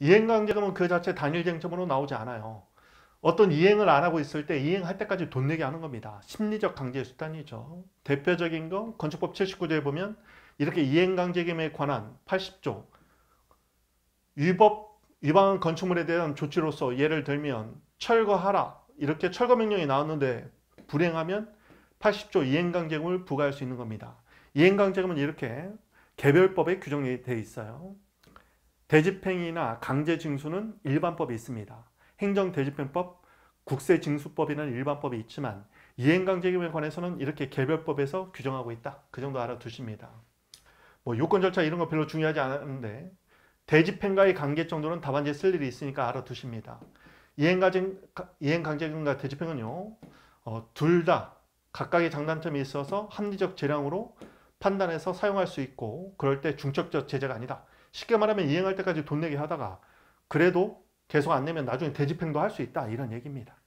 이행강제금은그 뭐 자체 단일쟁점으로 나오지 않아요. 어떤 이행을 안 하고 있을 때 이행할 때까지 돈 내게 하는 겁니다. 심리적 강제 수단이죠. 대표적인 건 건축법 79조에 보면 이렇게 이행강제금에 관한 80조 위법 위반 건축물에 대한 조치로서 예를 들면 철거하라 이렇게 철거 명령이 나왔는데 불행하면 80조 이행강제금을 부과할 수 있는 겁니다. 이행강제금은 이렇게 개별법에 규정이 어 있어요. 대집행이나 강제징수는 일반법이 있습니다. 행정대집행법, 국세징수법이라는 일반법이 있지만 이행강제금에 관해서는 이렇게 개별법에서 규정하고 있다. 그 정도 알아두십니다. 뭐 요건 절차 이런 거 별로 중요하지 않은데 대집행과의 관계 정도는 답안지에 쓸 일이 있으니까 알아두십니다. 이행강제금과 대집행은요. 어, 둘 다 각각의 장단점이 있어서 합리적 재량으로 판단해서 사용할 수 있고 그럴 때 중첩적 제재가 아니다. 쉽게 말하면 이행할 때까지 돈내기 하다가 그래도 계속 안 내면 나중에 대집행도 할 수 있다 이런 얘기입니다.